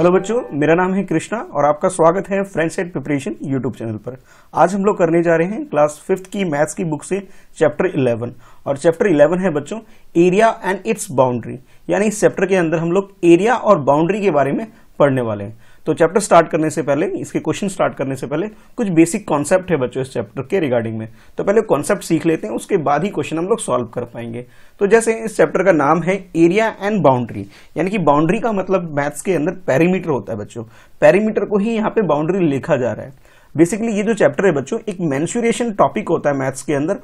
Hello बच्चों मेरा नाम है कृष्णा और आपका स्वागत है friends at preparation YouTube channel पर आज हम लोग करने जा रहे हैं क्लास फिफ्थ की मैथ्स की बुक से चैप्टर 11 और चैप्टर 11 है बच्चों एरिया एंड इट्स बाउंड्री यानी इस चैप्टर के अंदर हम लोग एरिया और बाउंड्री के बारे में पढ़ने वाले हैं तो चैप्टर स्टार्ट करने से पहले इसके क्वेश्चन स्टार्ट करने से पहले कुछ बेसिक कॉन्सेप्ट है बच्चों इस चैप्टर के रिगार्डिंग में तो पहले कॉन्सेप्ट सीख लेते हैं उसके बाद ही क्वेश्चन हम लोग सॉल्व कर पाएंगे तो जैसे इस चैप्टर का नाम है एरिया एंड बाउंड्री यानी कि बाउंड्री का मतलब मैथ्स के अंदर पैरीमीटर होता है बच्चों पैरीमीटर को ही यहाँ पे बाउंड्री लिखा जा रहा है बेसिकली ये जो चैप्टर है बच्चों एक मैंसुरेशन टॉपिक होता है मैथ्स के अंदर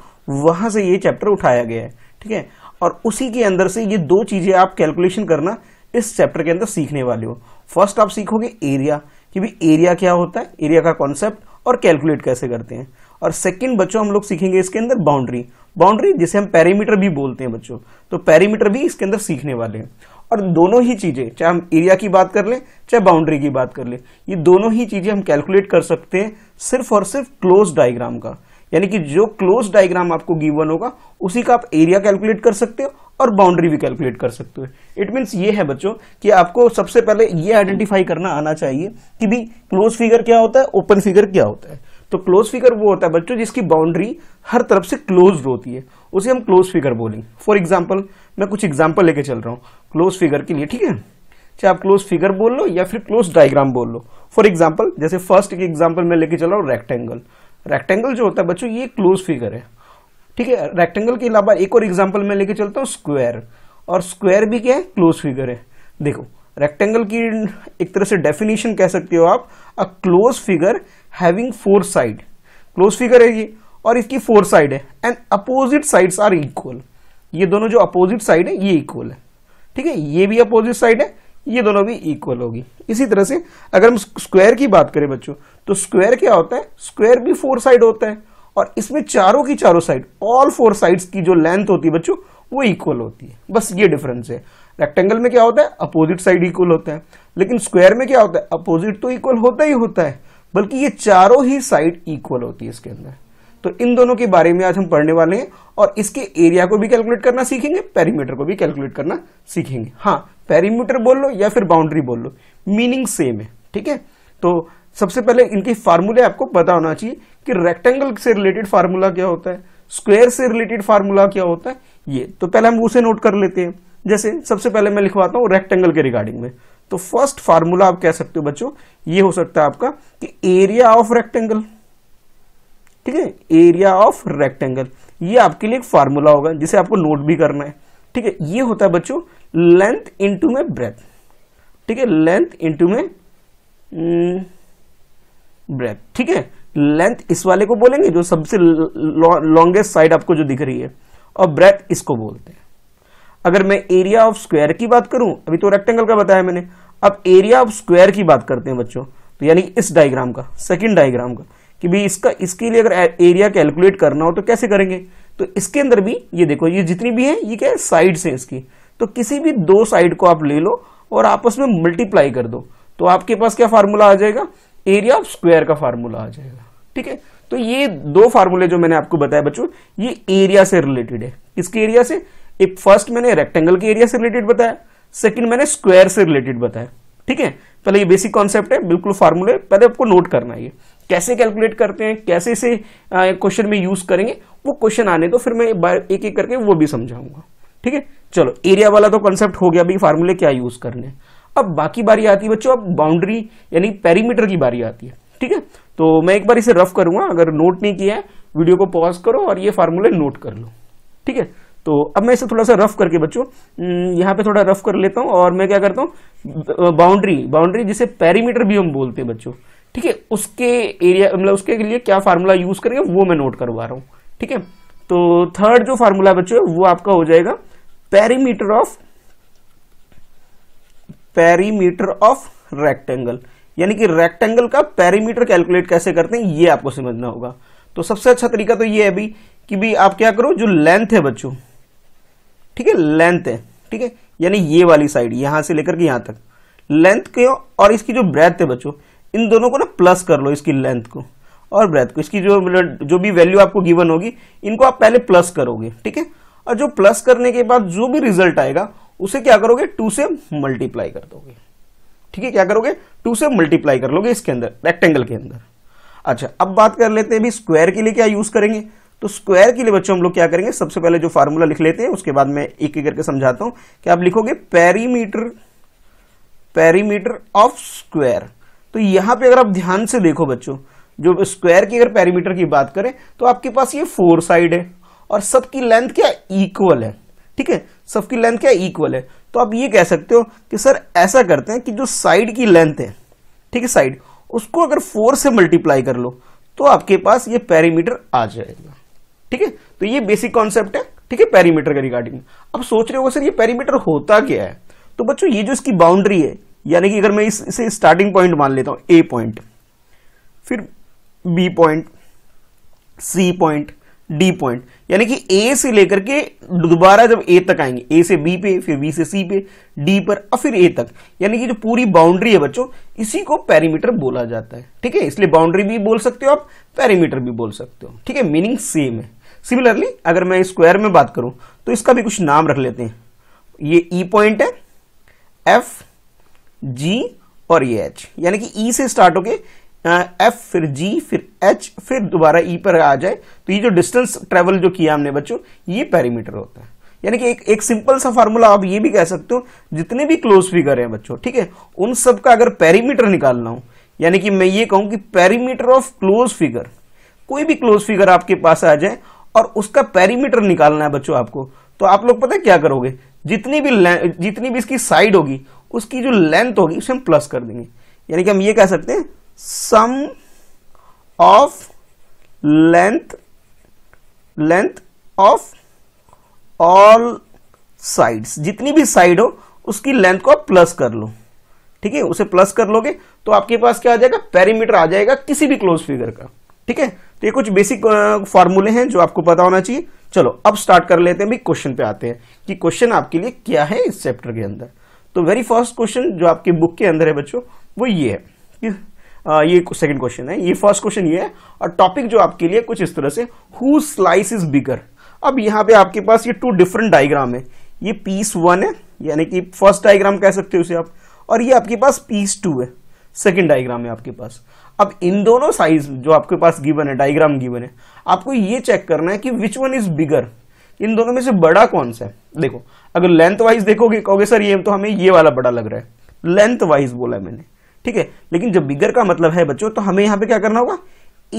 वहां से ये चैप्टर उठाया गया है ठीक है और उसी के अंदर से ये दो चीजें आप कैलकुलेशन करना इस चैप्टर के अंदर सीखने वाले हो फर्स्ट आप सीखोगे एरिया कि भी एरिया क्या होता है एरिया का कॉन्सेप्ट और कैलकुलेट कैसे करते हैं और सेकंड बच्चों हम लोग सीखेंगे इसके अंदर बाउंड्री बाउंड्री जिसे हम पैरीमीटर भी बोलते हैं बच्चों तो पैरीमीटर भी इसके अंदर सीखने वाले हैं और दोनों ही चीज़ें चाहे हम एरिया की बात कर लें चाहे बाउंड्री की बात कर लें ये दोनों ही चीज़ें हम कैलकुलेट कर सकते हैं सिर्फ और सिर्फ क्लोज डायग्राम का यानी कि जो क्लोज डायग्राम आपको गिवन होगा उसी का आप एरिया कैलकुलेट कर सकते हो और बाउंड्री भी कैलकुलेट कर सकते हो इट मीन्स ये है बच्चों कि आपको सबसे पहले ये आइडेंटिफाई करना आना चाहिए कि भी क्लोज फिगर क्या होता है ओपन फिगर क्या होता है तो क्लोज फिगर वो होता है बच्चों जिसकी बाउंड्री हर तरफ से क्लोज होती है उसे हम क्लोज फिगर बोलेंगे फॉर एग्जाम्पल मैं कुछ एग्जाम्पल लेके चल रहा हूँ क्लोज फिगर के लिए ठीक है चाहे आप क्लोज फिगर बोल लो या फिर क्लोज डायग्राम बोल लो फॉर एग्जाम्पल जैसे फर्स्ट एक एग्जाम्पल मैं लेके चल रहा हूँ रेक्टेंगल रेक्टेंगल जो होता है बच्चों ये क्लोज फिगर है ठीक है रेक्टेंगल के अलावा एक और एग्जाम्पल मैं लेके चलता हूँ स्क्वायर और स्क्वायर भी क्या है क्लोज फिगर है देखो रेक्टेंगल की एक तरह से डेफिनेशन कह सकते हो आप a close figure having four side close figure है ये और इसकी फोर साइड है and opposite sides are equal ये दोनों जो अपोजिट साइड है ये इक्वल है ठीक है ये भी अपोजिट साइड है ये दोनों भी इक्वल होगी इसी तरह से अगर हम स्क्वायर की बात करें बच्चों तो स्क्वायर क्या होता है स्क्वायर भी फोर साइड होता है और इसमें चारों की चारों साइड ऑल फोर साइड्स की जो लेंथ होती है बच्चों वो इक्वल होती है बस ये डिफरेंस है रेक्टेंगल में क्या होता है अपोजिट साइड इक्वल होता है लेकिन स्क्वायर में क्या होता है अपोजिट तो इक्वल होता ही होता है बल्कि ये चारों ही साइड इक्वल होती है इसके अंदर तो इन दोनों के बारे में आज हम पढ़ने वाले हैं और इसके एरिया को भी कैलकुलेट करना सीखेंगे पेरीमीटर को भी कैलकुलेट करना सीखेंगे हाँ पेरीमीटर बोल लो या फिर बाउंड्री बोल लो मीनिंग सेम है ठीक है तो सबसे पहले इनके फार्मूले आपको पता होना चाहिए कि रेक्टेंगल से रिलेटेड फार्मूला क्या होता है स्क्वेयर से रिलेटेड फार्मूला क्या होता है ये तो पहले हम उसे नोट कर लेते हैं जैसे सबसे पहले मैं लिखवाता हूं रेक्टेंगल के रिगार्डिंग में तो फर्स्ट फार्मूला आप कह सकते हो बच्चों ये हो सकता है आपका कि एरिया ऑफ रेक्टेंगल ठीक है एरिया ऑफ रेक्टेंगल ये आपके लिए एक फार्मूला होगा जिसे आपको नोट भी करना है ठीक है ये होता है बच्चों लेंथ इंटू में ब्रेथ ठीक है लेंथ इंटू में हम्म, ब्रेथ ठीक है लेंथ इस वाले को बोलेंगे जो सबसे लॉन्गेस्ट साइड आपको जो दिख रही है और ब्रेथ इसको बोलते हैं अगर मैं एरिया ऑफ स्क्वायर की बात करूं अभी तो रेक्टेंगल का बताया मैंने अब एरिया ऑफ स्क्वायर की बात करते हैं बच्चों तो यानी इस डायग्राम का सेकंड डायग्राम का कि भाई इसका इसके लिए अगर एरिया कैलकुलेट करना हो तो कैसे करेंगे तो इसके अंदर भी ये देखो ये जितनी भी है ये क्या है साइड हैं इसकी तो किसी भी दो साइड को आप ले लो और आपस में मल्टीप्लाई कर दो तो आपके पास क्या फार्मूला आ जाएगा एरिया ऑफ स्क्वायर का फार्मूला आ जाएगा ठीक है तो ये दो फार्मूले जो मैंने आपको बताया बच्चों ये एरिया से रिलेटेड है किसके एरिया से एक फर्स्ट मैंने रेक्टेंगल के एरिया से रिलेटेड बताया सेकंड मैंने स्क्वायर से रिलेटेड बताया ठीक है पहले ये बेसिक कॉन्सेप्ट है बिल्कुल फार्मूले पहले आपको नोट करना है ये कैसे कैलकुलेट करते हैं कैसे इसे क्वेश्चन में यूज करेंगे वो क्वेश्चन आने तो फिर मैं एक एक करके वो भी समझाऊंगा ठीक है चलो एरिया वाला तो कॉन्सेप्ट हो गया अभी फार्मूले क्या यूज करने हैं अब बाकी बारी आती है बच्चों अब बाउंड्री यानी पेरीमीटर की बारी आती है ठीक है तो मैं एक बार इसे रफ करूंगा अगर नोट नहीं किया है वीडियो को पॉज करो और ये फार्मूले नोट कर लो ठीक है तो अब मैं इसे थोड़ा सा रफ करके बच्चों हम्म, यहां पे थोड़ा रफ कर लेता हूं और मैं क्या करता हूं बाउंड्री बाउंड्री जिसे पेरीमीटर भी हम बोलते हैं बच्चों ठीक है उसके एरिया मतलब उसके लिए क्या फार्मूला यूज करेंगे वो मैं नोट करवा रहा हूं ठीक है तो थर्ड जो फार्मूला बच्चों है वो आपका हो जाएगा perimeter of perimeter of rectangle यानी कि रेक्टेंगल का पेरीमीटर कैलकुलेट कैसे करते हैं ये आपको समझना होगा तो सबसे अच्छा तरीका तो ये है भाई कि भी आप क्या करो जो लेंथ है बच्चों ठीक है लेंथ है ठीक है यानी ये वाली साइड यहां से लेकर के यहां तक लेंथ के और इसकी जो ब्रेथ है बच्चों इन दोनों को ना प्लस कर लो इसकी लेंथ को और ब्रेथ को इसकी जो मतलब, जो भी वैल्यू आपको गिवन होगी इनको आप पहले प्लस करोगे ठीक है और जो प्लस करने के बाद जो भी रिजल्ट आएगा उसे क्या करोगे टू से मल्टीप्लाई कर दोगे ठीक है क्या करोगे टू से मल्टीप्लाई कर लोगे इसके अंदर रेक्टेंगल के अंदर अच्छा अब बात कर लेते हैं अभी स्क्वायर के लिए क्या यूज करेंगे तो स्क्वायर के लिए बच्चों हम लोग क्या करेंगे सबसे पहले जो फार्मूला लिख लेते हैं उसके बाद मैं एक एक करके समझाता हूं कि आप लिखोगे पेरीमीटर पेरीमीटर ऑफ स्क्वायर तो यहां पे अगर आप ध्यान से देखो बच्चों जो स्क्वायर की अगर पेरीमीटर की बात करें तो आपके पास ये फोर साइड है और सबकी लेंथ क्या इक्वल है ठीक है सबकी लेंथ क्या इक्वल है तो आप ये कह सकते हो कि सर ऐसा करते हैं कि जो साइड की लेंथ है ठीक है साइड उसको अगर फोर से मल्टीप्लाई कर लो तो आपके पास ये पैरीमीटर आ जाएगा ठीक है तो ये बेसिक कॉन्सेप्ट है ठीक है पैरीमीटर के रिगार्डिंग अब सोच रहे हो सर ये पैरीमीटर होता क्या है तो बच्चों ये जो इसकी बाउंड्री है यानी कि अगर मैं इस, इसे स्टार्टिंग पॉइंट मान लेता हूं ए पॉइंट फिर B point C point D point यानी कि ए से लेकर के दोबारा जब ए तक आएंगे ए से बी पे फिर बी से सी पे डी पर और फिर ए तक यानी कि जो पूरी बाउंड्री है बच्चों इसी को पैरीमीटर बोला जाता है ठीक है इसलिए बाउंड्री भी बोल सकते हो आप पैरीमीटर भी बोल सकते हो ठीक है मीनिंग सेम है सिमिलरली अगर मैं स्क्वायर में बात करूं तो इसका भी कुछ नाम रख लेते हैं ये ई e पॉइंट है एफ जी और ये e एच यानी कि ई e से स्टार्ट होके एफ फिर जी फिर एच फिर दोबारा ई e पर आ जाए तो ये जो डिस्टेंस ट्रेवल जो किया हमने बच्चों ये पैरीमीटर होता है यानी कि एक एक सिंपल सा फार्मूला आप ये भी कह सकते हो जितने भी क्लोज फिगर हैं बच्चों ठीक है उन सब का अगर पेरीमीटर निकालना हो यानी कि मैं ये कहूँ कि पैरीमीटर ऑफ क्लोज फिगर कोई भी क्लोज फिगर आपके पास आ जाए और उसका पैरीमीटर निकालना है बच्चों आपको तो आप लोग पता है क्या करोगे जितनी भी जितनी भी इसकी साइड होगी उसकी जो लेंथ होगी उसे हम प्लस कर देंगे यानी कि हम ये कह सकते हैं sum of length length of all sides जितनी भी साइड हो उसकी लेंथ को आप प्लस कर लो ठीक है उसे प्लस कर लोगे तो आपके पास क्या आ जाएगा पेरीमीटर आ जाएगा किसी भी क्लोज फिगर का ठीक है तो ये कुछ बेसिक फॉर्मूले हैं जो आपको पता होना चाहिए चलो अब स्टार्ट कर लेते हैं भी क्वेश्चन पे आते हैं कि क्वेश्चन आपके लिए क्या है इस चैप्टर के अंदर तो वेरी फर्स्ट क्वेश्चन जो आपकी बुक के अंदर है बच्चों वो ये है कि ये सेकंड क्वेश्चन है ये फर्स्ट क्वेश्चन ये है और टॉपिक जो आपके लिए कुछ इस तरह से हु स्लाइस इज बिगर अब यहाँ पे आपके पास ये टू डिफरेंट डायग्राम है ये पीस वन है यानी कि फर्स्ट डायग्राम कह सकते हो उसे आप और ये आपके पास पीस टू है सेकेंड डायग्राम है आपके पास अब इन दोनों साइज जो आपके पास गिवन है डायग्राम गिवन है आपको ये चेक करना है कि विच वन इज बिगर इन दोनों में से बड़ा कौन सा है देखो अगर लेंथ वाइज देखोगे कहोगे सर ये तो हमें ये वाला बड़ा लग रहा है लेंथ वाइज बोला मैंने ठीक है लेकिन जब बिगर का मतलब है बच्चों तो हमें यहां पे क्या करना होगा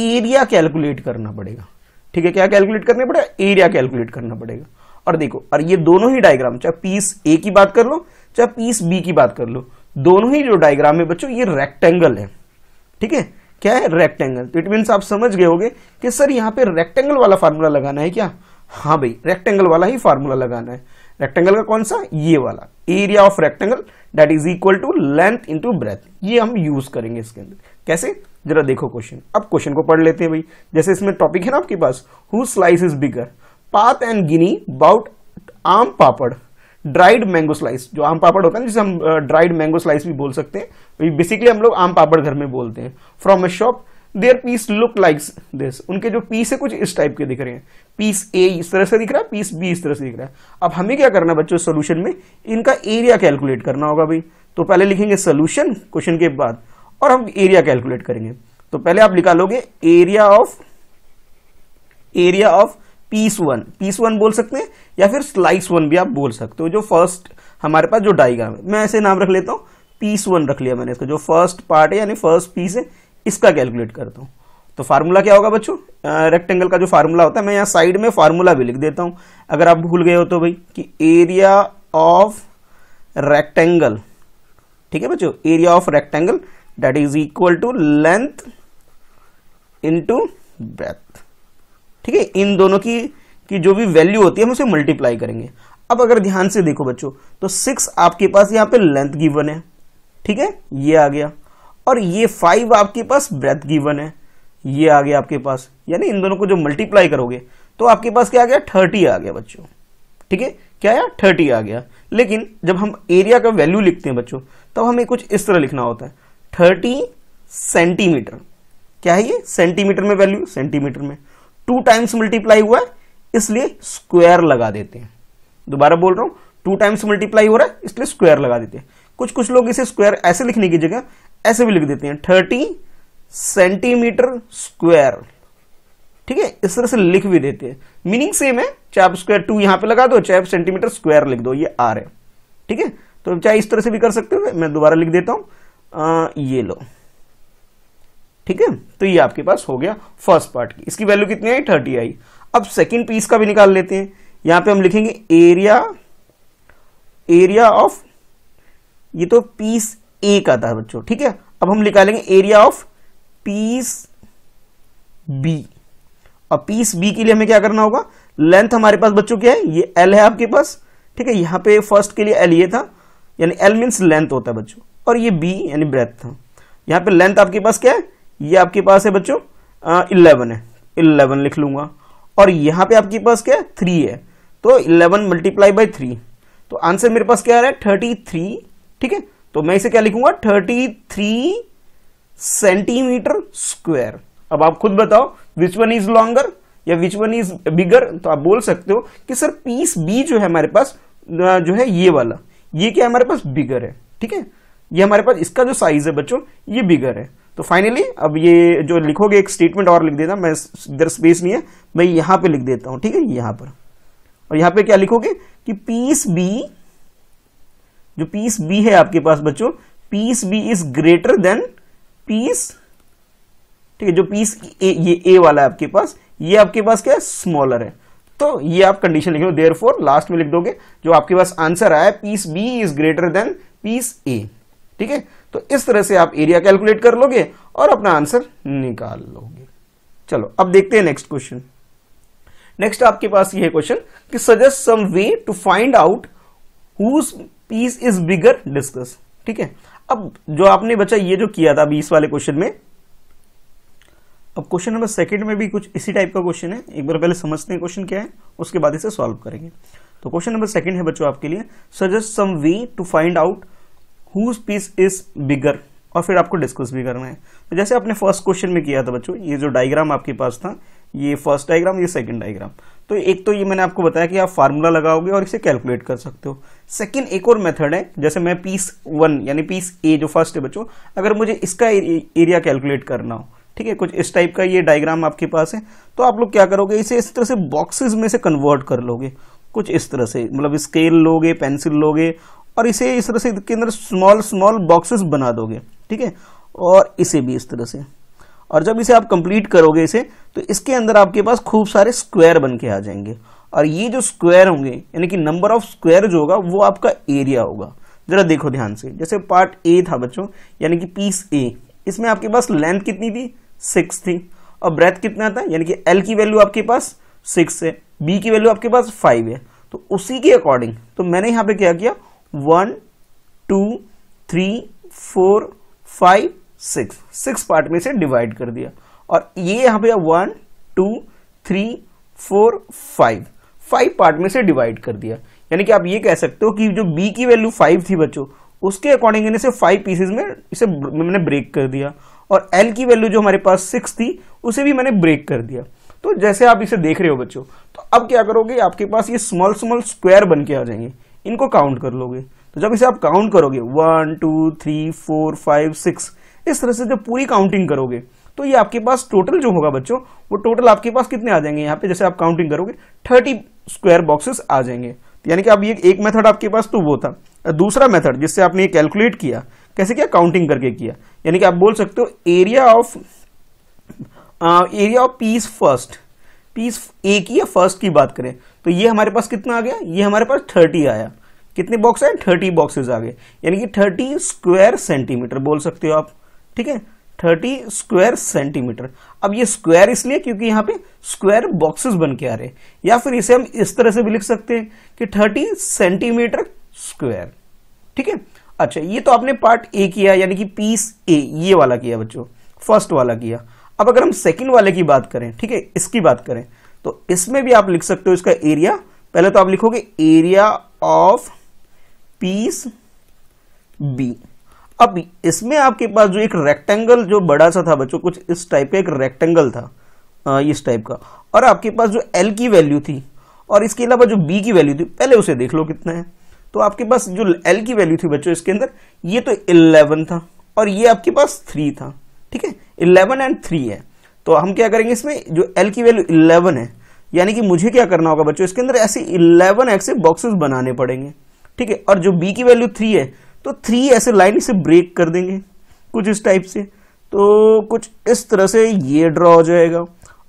एरिया कैलकुलेट करना पड़ेगा ठीक है क्या कैलकुलेट करना पड़ेगा एरिया कैलकुलेट करना पड़ेगा और देखो और ये दोनों ही डायग्राम चाहे पीस ए की बात कर लो चाहे पीस बी की बात कर लो दोनों ही जो डायग्राम है बच्चों ये रेक्टेंगल है ठीक है क्या है रेक्टेंगल तो इट मीन आप समझ गए होगे कि सर यहाँ पे रेक्टेंगल वाला फार्मूला लगाना है क्या हाँ भाई रेक्टेंगल वाला ही फार्मूला लगाना है रेक्टेंगल का कौन सा ये वाला area of rectangle that is equal to length into breadth ये हम यूज करेंगे इसके अंदर कैसे जरा देखो क्वेश्चन अब क्वेश्चन को पढ़ लेते हैं भाई जैसे इसमें टॉपिक है ना आपके पास who slice is bigger Pat and Guinea about आम पापड़ ड्राइड मैंगो स्लाइस जो आम पापड़ होता है ना जिसे हम ड्राइड मैंगो स्लाइस भी बोल सकते हैं बेसिकली हम लोग आम पापड़ घर में बोलते हैं from a shop their piece look like this उनके जो पीस है कुछ इस टाइप के दिख रहे हैं पीस ए इस तरह से दिख रहा है पीस बी इस तरह से दिख रहा है अब हमें क्या करना है बच्चों सोल्यूशन में इनका एरिया कैलकुलेट करना होगा भाई तो पहले लिखेंगे सोल्यूशन क्वेश्चन के बाद और हम एरिया कैलकुलेट करेंगे तो पहले आप निकालोगे area of area of piece one piece one बोल सकते हैं या फिर स्लाइस वन भी आप बोल सकते हो जो फर्स्ट हमारे पास जो डाइग्राम है मैं ऐसे नाम रख लेता हूँ पीस वन रख लिया मैंने इसका जो फर्स्ट पार्ट है यानी फर्स्ट पीस है इसका कैलकुलेट करता हूँ तो फार्मूला क्या होगा बच्चों रेक्टेंगल का जो फार्मूला होता है मैं यहाँ साइड में फार्मूला भी लिख देता हूँ अगर आप भूल गए हो तो भाई कि एरिया ऑफ रेक्टेंगल ठीक है बच्चों area of rectangle that is equal to length into breadth ठीक है इन दोनों की की जो भी वैल्यू होती है हम उसे मल्टीप्लाई करेंगे अब अगर ध्यान से देखो बच्चों तो सिक्स आपके पास यहाँ पे लेंथ गिवन है ठीक है ये आ गया और ये फाइव आपके पास ब्रेथ गिवन है ये आ गया आपके पास यानी इन दोनों को जो मल्टीप्लाई करोगे तो आपके पास क्या आ गया थर्टी आ गया बच्चों ठीक है क्या आया थर्टी आ गया लेकिन जब हम एरिया का वैल्यू लिखते हैं बच्चों तब तो हमें कुछ इस तरह लिखना होता है थर्टी सेंटीमीटर क्या है ये सेंटीमीटर में वैल्यू सेंटीमीटर में टू टाइम्स मल्टीप्लाई हुआ है इसलिए स्क्वायर लगा देते हैं दोबारा बोल रहा हूं टू टाइम्स मल्टीप्लाई हो रहा है इसलिए स्क्वायर लगा देते हैं कुछ कुछ लोग इसे स्क्वायर ऐसे लिखने की जगह ऐसे भी लिख देते हैं थर्टी सेंटीमीटर स्क्वायर ठीक है इस तरह से लिख भी देते हैं मीनिंग सेम है चाहे आप स्क्वायर टू यहां पे लगा दो चाहे आप सेंटीमीटर स्क्वायर लिख दो ये आर है ठीक है तो चाहे इस तरह से भी कर सकते हो मैं दोबारा लिख देता हूं ये लो ठीक है तो ये आपके पास हो गया फर्स्ट पार्ट की इसकी वैल्यू कितनी आई थर्टी आई अब सेकेंड पीस का भी निकाल लेते हैं यहां पर हम लिखेंगे एरिया एरिया ऑफ ये तो पीस एक आता है बच्चों ठीक है अब हम निकालेंगे एरिया ऑफ पीस बी और पीस बी के लिए हमें क्या करना होगा लेंथ हमारे पास बच्चों क्या है ये एल है आपके पास ठीक है यहां पे फर्स्ट के लिए एल ये था यानी एल मीन्स लेंथ होता है बच्चों और ये बी यानी ब्रेथ था यहाँ पे लेंथ आपके पास क्या है ये आपके पास है बच्चों इलेवन है इलेवन लिख लूंगा और यहां पे आपके पास क्या है थ्री है तो इलेवन मल्टीप्लाई बाई थ्री तो आंसर मेरे पास क्या आ रहा है थर्टी थ्री ठीक है तो मैं इसे क्या लिखूंगा थर्टी थ्री सेंटीमीटर स्क्वायर अब आप खुद बताओ विच वन इज लॉन्गर या विच वन इज बिगर तो आप बोल सकते हो कि सर पीस बी जो है हमारे पास जो है ये वाला ये क्या हमारे पास बिगर है ठीक है ये हमारे पास इसका जो साइज है बच्चों ये बिगर है तो फाइनली अब ये जो लिखोगे एक स्टेटमेंट और लिख देता मैं इधर स्पेस नहीं है मैं यहां पे लिख देता हूं ठीक है यहां पर और यहां पे क्या लिखोगे कि पीस बी जो पीस बी है आपके पास बच्चों piece B is greater than piece ठीक है जो पीस ए, ये ए वाला है आपके पास ये आपके पास क्या है स्मॉलर है तो ये आप कंडीशन लिख लो देयर फोर लास्ट में लिख दोगे जो आपके पास आंसर आया piece B is greater than piece A ठीक है तो इस तरह से आप एरिया कैलकुलेट कर लोगे और अपना आंसर निकाल लोगे चलो अब देखते हैं नेक्स्ट क्वेश्चन नेक्स्ट आपके पास ये क्वेश्चन कि suggest some way to find out whose piece is bigger discuss ठीक है अब जो आपने बच्चा ये जो किया था बीस इस वाले क्वेश्चन में अब क्वेश्चन नंबर सेकंड में भी कुछ इसी टाइप का क्वेश्चन है एक बार पहले समझते हैं क्वेश्चन क्या है उसके बाद इसे सॉल्व करेंगे तो क्वेश्चन नंबर सेकंड है बच्चों आपके लिए suggest some way to find out whose piece is bigger और फिर आपको डिस्कस भी करना है तो जैसे आपने फर्स्ट क्वेश्चन में किया था बच्चों ये जो डायग्राम आपके पास था ये फर्स्ट डायग्राम ये सेकंड डायग्राम तो एक तो ये मैंने आपको बताया कि आप फार्मूला लगाओगे और इसे कैलकुलेट कर सकते हो सेकेंड एक और मेथड है जैसे मैं पीस वन यानी पीस ए जो फर्स्ट है बच्चों अगर मुझे इसका एरिया कैलकुलेट करना हो ठीक है कुछ इस टाइप का ये डायग्राम आपके पास है तो आप लोग क्या करोगे इसे इस तरह से बॉक्सेज में से कन्वर्ट कर लोगे कुछ इस तरह से मतलब स्केल लोगे पेंसिल लोगे और इसे इस तरह से के अंदर स्मॉल स्मॉल बॉक्सेस बना दोगे ठीक है और इसे भी इस तरह से और जब इसे आप कंप्लीट करोगे इसे तो इसके अंदर आपके पास खूब सारे स्क्वायर बन के आ जाएंगे और ये जो स्क्वायर होंगे यानी कि नंबर ऑफ स्क्वायर जो होगा वो आपका एरिया होगा जरा देखो ध्यान से जैसे पार्ट ए था बच्चों यानी कि पीस ए इसमें आपके पास लेंथ कितनी थी सिक्स थी और ब्रेथ कितना था यानी कि एल की वैल्यू आपके पास सिक्स है बी की वैल्यू आपके पास फाइव है तो उसी के अकॉर्डिंग तो मैंने यहाँ पे क्या किया one two three four five six six part में से डिवाइड कर दिया और ये यहाँ पे one two three four five five part में से डिवाइड कर दिया यानी कि आप ये कह सकते हो कि जो बी की वैल्यू फाइव थी बच्चों उसके अकॉर्डिंग इन्हें से फाइव पीसेज में इसे मैंने ब्रेक कर दिया और एल की वैल्यू जो हमारे पास सिक्स थी उसे भी मैंने ब्रेक कर दिया तो जैसे आप इसे देख रहे हो बच्चों तो अब क्या करोगे आपके पास ये स्मॉल स्मॉल स्क्वायर बन के आ जाएंगे इनको काउंट कर लोगे तो जब इसे आप काउंट करोगे one two three four five six इस तरह से जब पूरी काउंटिंग करोगे तो ये आपके पास टोटल जो होगा बच्चों वो टोटल आपके पास कितने आ जाएंगे यहाँ पे जैसे आप काउंटिंग करोगे थर्टी स्क्वायर बॉक्सेस आ जाएंगे तो यानी कि अब ये एक मेथड आपके पास तो वो था दूसरा मेथड जिससे आपने ये कैलकुलेट किया कैसे किया काउंटिंग करके किया यानी कि आप बोल सकते हो area of area of piece first piece A की या फर्स्ट की बात करें तो ये हमारे पास कितना आ गया ये हमारे पास थर्टी आया कितने बॉक्स आए थर्टी बॉक्सेज आ गए यानी कि थर्टी स्क्वायर सेंटीमीटर बोल सकते हो आप ठीक है थर्टी स्क्वायर सेंटीमीटर अब ये स्क्वायर इसलिए क्योंकि यहाँ पे स्क्वायर बॉक्सेस बन के आ रहे हैं या फिर इसे हम इस तरह से भी लिख सकते हैं कि थर्टी सेंटीमीटर स्क्वायर ठीक है अच्छा ये तो आपने पार्ट ए किया यानी कि पीस ए ये वाला किया बच्चों फर्स्ट वाला किया अब अगर हम सेकेंड वाले की बात करें ठीक है इसकी बात करें तो इसमें भी आप लिख सकते हो इसका एरिया पहले तो आप लिखोगे एरिया ऑफ पीस बी अब इसमें आपके पास जो एक रेक्टेंगल जो बड़ा सा था बच्चों कुछ इस टाइप का एक रेक्टेंगल था इस टाइप का और आपके पास जो एल की वैल्यू थी और इसके अलावा जो बी की वैल्यू थी पहले उसे देख लो कितना है तो आपके पास जो एल की वैल्यू थी बच्चों इसके अंदर ये तो इलेवन था और ये आपके पास थ्री था ठीक है इलेवन एंड थ्री है तो हम क्या करेंगे इसमें जो एल की वैल्यू इलेवन है यानी कि मुझे क्या करना होगा बच्चों इसके अंदर ऐसे इलेवन एक्से बॉक्सेस बनाने पड़ेंगे ठीक है और जो बी की वैल्यू थ्री है तो थ्री ऐसे लाइन इसे ब्रेक कर देंगे कुछ इस टाइप से तो कुछ इस तरह से ये ड्रॉ हो जाएगा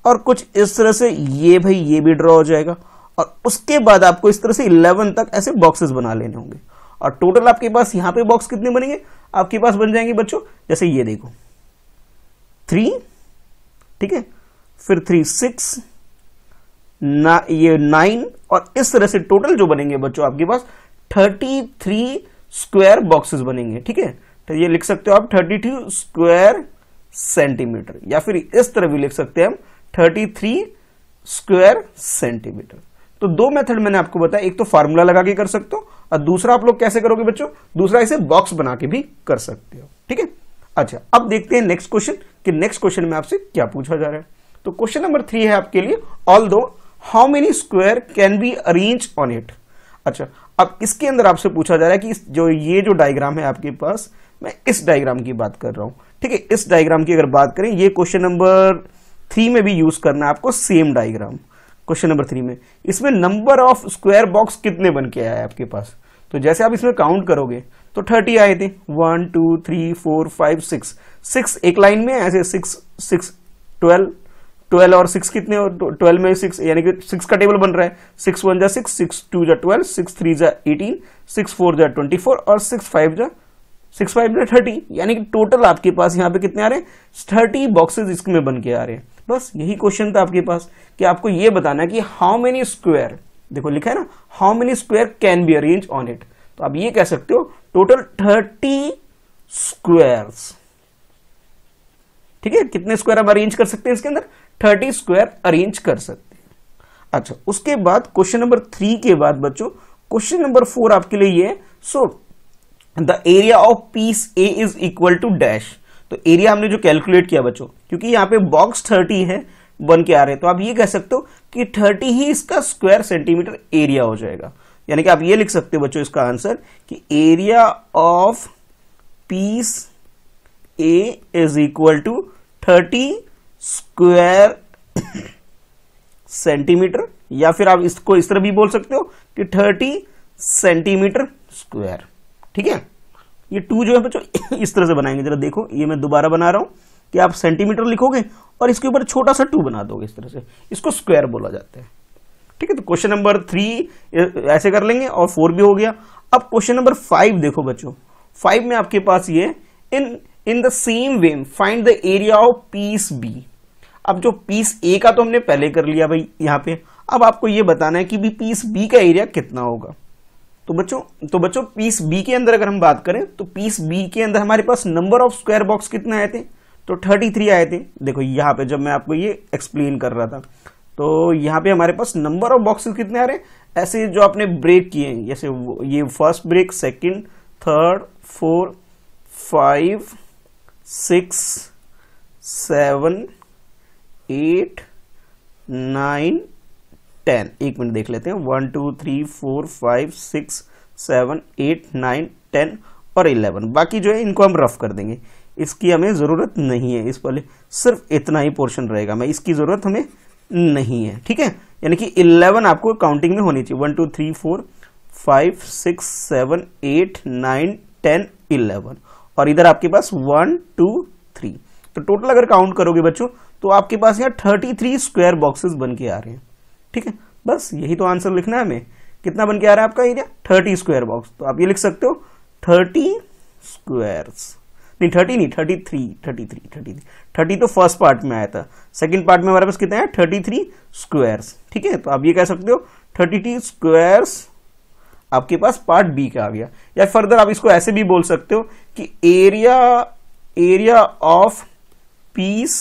और कुछ इस तरह से ये भाई ये भी ड्रॉ हो जाएगा और उसके बाद आपको इस तरह से इलेवन तक ऐसे बॉक्सेस बना लेने होंगे और टोटल आपके पास यहां पे बॉक्स कितने बनेंगे आपके पास बन जाएंगे बच्चों जैसे ये देखो थ्री ठीक है फिर थ्री सिक्स ना ये नाइन और इस तरह से टोटल जो बनेंगे बच्चों आपके पास थर्टी थ्री स्क्वायर बॉक्सेस बनेंगे ठीक है तो ये लिख सकते हो आप थर्टी टू स्क्वायर सेंटीमीटर या फिर इस तरह भी लिख सकते हैं हम थर्टी थ्री स्क्वायर सेंटीमीटर तो दो मेथड मैंने आपको बताया एक तो फार्मूला लगा के कर सकते हो और दूसरा आप लोग कैसे करोगे बच्चों दूसरा इसे बॉक्स बना के भी कर सकते हो ठीक है अच्छा अब देखते हैं नेक्स्ट क्वेश्चन कि नेक्स्ट क्वेश्चन में आपसे क्या पूछा जा रहा है तो क्वेश्चन नंबर थ्री है आपके लिए ऑल दो how many square can be arrange on it अच्छा अब इसके अंदर आपसे पूछा जा रहा है कि जो ये जो डायग्राम है आपके पास मैं इस डायग्राम की बात कर रहा हूं ठीक है इस डायग्राम की अगर बात करें ये क्वेश्चन नंबर थ्री में भी यूज करना है आपको same diagram question number three में इसमें नंबर ऑफ स्क्वायर बॉक्स कितने बन के आया है आपके पास तो जैसे आप इसमें काउंट करोगे तो थर्टी आए थे one two three four five six six एक लाइन में ऐसे सिक्स सिक्स ट्वेल्व ट्वेल्व और सिक्स कितने हो तो ट्वेल्व में सिक्स यानी कि सिक्स का टेबल बन रहा है सिक्स वन जा सिक्स सिक्स टू जा ट्वेल्व सिक्स थ्री जा एटीन सिक्स फोर जा ट्वेंटी फोर और सिक्स फाइव जा सिक्स फाइव जा थर्टी यानी कि टोटल आपके पास यहाँ पे कितने आ रहे हैं थर्टी बॉक्सेज इसमें बन के आ रहे हैं बस यही क्वेश्चन था आपके पास कि आपको ये बताना है कि हाउ मेनी स्क्वेयर देखो लिखा है ना how many square can be arrange on it तो आप ये कह सकते हो टोटल थर्टी स्क्वेयर ठीक है कितने स्क्वायर आप अरेंज कर सकते हैं इसके अंदर थर्टी स्क्वायर अरेंज कर सकते हैं अच्छा उसके बाद क्वेश्चन नंबर थ्री के बाद बच्चों क्वेश्चन नंबर फोर आपके लिए ये so the area of piece A is equal to dash तो एरिया हमने जो कैलकुलेट किया बच्चों क्योंकि यहां पे बॉक्स थर्टी है बन के आ रहे हैं तो आप ये कह सकते हो कि थर्टी ही इसका स्क्वायर सेंटीमीटर एरिया हो जाएगा यानी कि आप ये लिख सकते हो बच्चों इसका आंसर कि area of piece A is equal to thirty square centimetre या फिर आप इसको इस तरह भी बोल सकते हो कि थर्टी सेंटीमीटर स्क्वायर ठीक है ये टू जो है बच्चों इस तरह से बनाएंगे जरा देखो ये मैं दोबारा बना रहा हूं कि आप सेंटीमीटर लिखोगे और इसके ऊपर छोटा सा टू बना दोगे इस तरह से इसको स्क्वायर बोला जाता है ठीक है तो क्वेश्चन नंबर थ्री ऐसे कर लेंगे और फोर भी हो गया अब क्वेश्चन नंबर फाइव देखो बच्चों फाइव में आपके पास ये in in the same way find the area of piece B अब जो पीस ए का तो हमने पहले कर लिया भाई यहां पे अब आपको ये बताना है कि भी पीस बी का एरिया कितना होगा तो बच्चों तो बच्चों पीस बी के अंदर अगर हम बात करें तो पीस बी के अंदर हमारे पास नंबर ऑफ स्क्वायर बॉक्स कितने आए थे तो 33 आए थे देखो यहां पे जब मैं आपको ये एक्सप्लेन कर रहा था तो यहां पे हमारे पास नंबर ऑफ बॉक्सेस कितने आ रहे हैं ऐसे जो आपने ब्रेक किए हैं जैसे ये first break second third fourth five six seven eight nine ten एक मिनट देख लेते हैं one two three four five six seven eight nine ten और इलेवन बाकी जो है इनको हम रफ कर देंगे इसकी हमें ज़रूरत नहीं है इस वाले सिर्फ इतना ही पोर्शन रहेगा मैं इसकी ज़रूरत हमें नहीं है ठीक है यानी कि इलेवन आपको काउंटिंग में होनी चाहिए one two three four five six seven eight nine ten eleven और इधर आपके पास वन टू थ्री तो टोटल अगर काउंट करोगे बच्चों तो आपके पास यहाँ थर्टी थ्री स्क्वायर बॉक्सेस बन के आ रहे हैं ठीक है बस यही तो आंसर लिखना है हमें कितना बन के आ रहा है आपका एरिया थर्टी स्क्वायर बॉक्स तो आप ये लिख सकते हो थर्टी स्क्वायर्स नहीं थर्टी नहीं thirty three thirty three thirty three thirty तो फर्स्ट पार्ट में आया था सेकंड पार्ट में हमारे पास कितना है थर्टी थ्री स्क्वायर्स ठीक है तो आप ये कह सकते हो थर्टी थ्री स्क्वायर्स आपके पास पार्ट बी का आ गया या फर्दर आप इसको ऐसे भी बोल सकते हो कि area area of piece